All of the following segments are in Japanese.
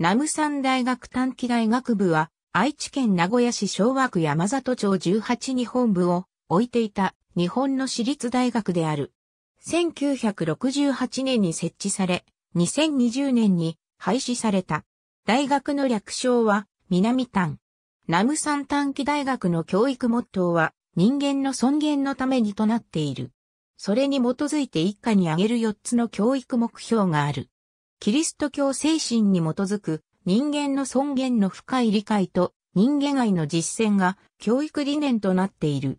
ナムサン大学短期大学部は、愛知県名古屋市昭和区山里町18日本部を置いていた日本の私立大学である。1968年に設置され、2020年に廃止された。大学の略称は、南丹。ナムサン短期大学の教育モットーは、人間の尊厳のためにとなっている。それに基づいて一家に挙げる4つの教育目標がある。キリスト教精神に基づく人間の尊厳の深い理解と人間愛の実践が教育理念となっている。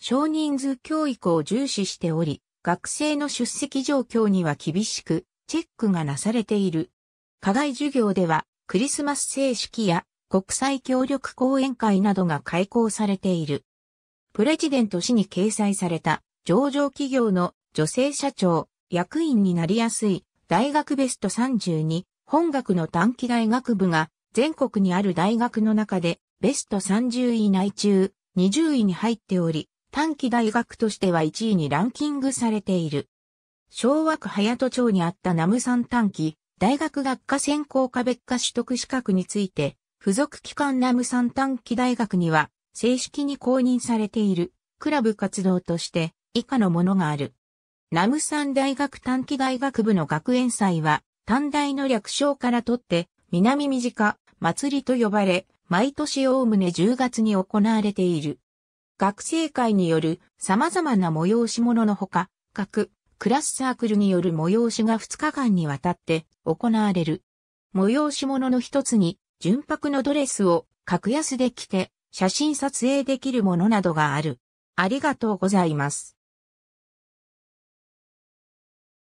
少人数教育を重視しており、学生の出席状況には厳しく、チェックがなされている。課外授業では、クリスマス正式や国際協力講演会などが開講されている。プレジデント氏に掲載された上場企業の女性社長、役員になりやすい大学ベスト32、本学の短期大学部が、全国にある大学の中で、ベスト30位内中、20位に入っており、短期大学としては1位にランキングされている。昭和区早戸町にあったナムサン短期、大学学科専攻科別科取得資格について、付属機関ナムサン短期大学には、正式に公認されている、クラブ活動として、以下のものがある。ナムサン大学短期大学部の学園祭は、短大の略称からとって、南短、祭りと呼ばれ、毎年おおむね10月に行われている。学生会による様々な催し物のほか、各クラスサークルによる催しが2日間にわたって行われる。催し物の一つに、純白のドレスを格安で着て、写真撮影できるものなどがある。ありがとうございます。